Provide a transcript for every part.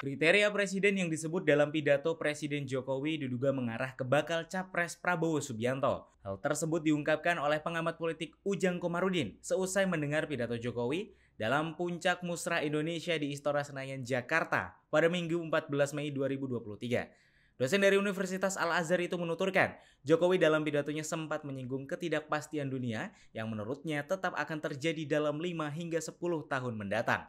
Kriteria presiden yang disebut dalam pidato Presiden Jokowi diduga mengarah ke bakal capres Prabowo Subianto. Hal tersebut diungkapkan oleh pengamat politik Ujang Komarudin seusai mendengar pidato Jokowi dalam puncak Musra Indonesia di Istora Senayan, Jakarta pada Minggu 14 Mei 2023. Dosen dari Universitas Al-Azhar itu menuturkan, Jokowi dalam pidatonya sempat menyinggung ketidakpastian dunia yang menurutnya tetap akan terjadi dalam 5 hingga 10 tahun mendatang.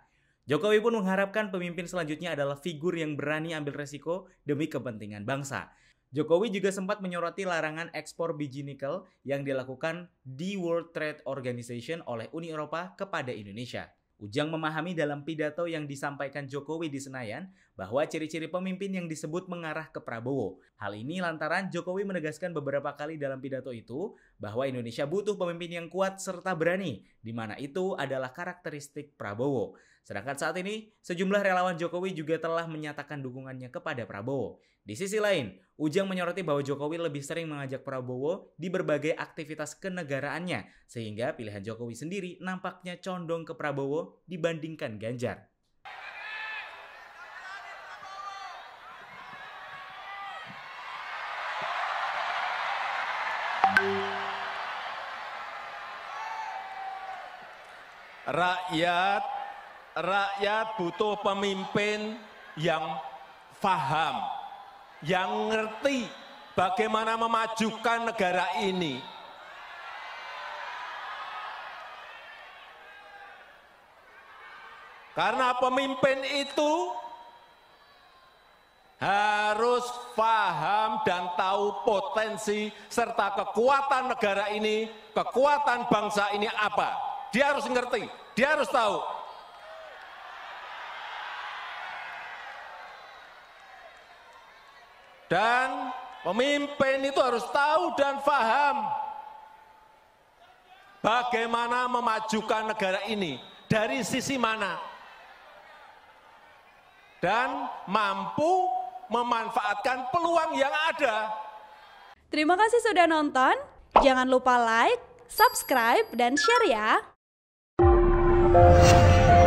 Jokowi pun mengharapkan pemimpin selanjutnya adalah figur yang berani ambil resiko demi kepentingan bangsa. Jokowi juga sempat menyoroti larangan ekspor biji nikel yang dilakukan di World Trade Organization oleh Uni Eropa kepada Indonesia. Ujang memahami dalam pidato yang disampaikan Jokowi di Senayan bahwa ciri-ciri pemimpin yang disebut mengarah ke Prabowo. Hal ini lantaran Jokowi menegaskan beberapa kali dalam pidato itu bahwa Indonesia butuh pemimpin yang kuat serta berani, di mana itu adalah karakteristik Prabowo. Sedangkan saat ini, sejumlah relawan Jokowi juga telah menyatakan dukungannya kepada Prabowo. Di sisi lain, Ujang menyoroti bahwa Jokowi lebih sering mengajak Prabowo di berbagai aktivitas kenegaraannya, sehingga pilihan Jokowi sendiri nampaknya condong ke Prabowo dibandingkan Ganjar. Rakyat rakyat butuh pemimpin yang faham, yang ngerti bagaimana memajukan negara ini. Karena pemimpin itu harus paham dan tahu potensi serta kekuatan negara ini, kekuatan bangsa ini apa. Dia harus ngerti, dia harus tahu. Dan pemimpin itu harus tahu dan paham bagaimana memajukan negara ini, dari sisi mana dan mampu memanfaatkan peluang yang ada. Terima kasih sudah nonton. Jangan lupa like, subscribe, dan share ya.